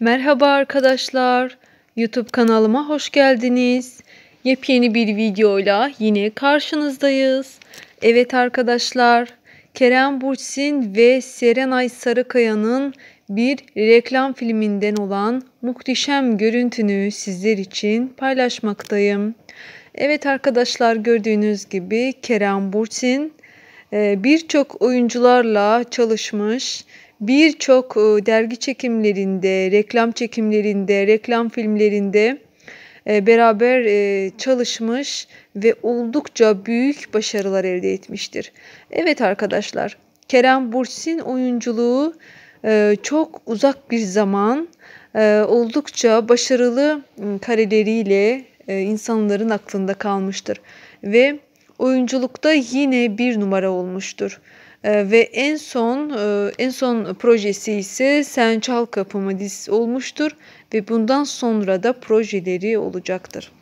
Merhaba arkadaşlar. YouTube kanalıma hoş geldiniz. Yepyeni bir videoyla yine karşınızdayız. Evet arkadaşlar, Kerem Bursin ve Serenay Sarıkaya'nın bir reklam filminden olan muhteşem görüntünü sizler için paylaşmaktayım. Evet arkadaşlar gördüğünüz gibi Kerem Bursin e, birçok oyuncularla çalışmış birçok e, dergi çekimlerinde, reklam çekimlerinde, reklam filmlerinde e, beraber e, çalışmış ve oldukça büyük başarılar elde etmiştir. Evet arkadaşlar, Kerem Bursin oyunculuğu çok uzak bir zaman oldukça başarılı kareleriyle insanların aklında kalmıştır ve oyunculukta yine bir numara olmuştur. Ee, ve en son e, en son projesi ise Sen Çal Kapımı dizisi olmuştur ve bundan sonra da projeleri olacaktır.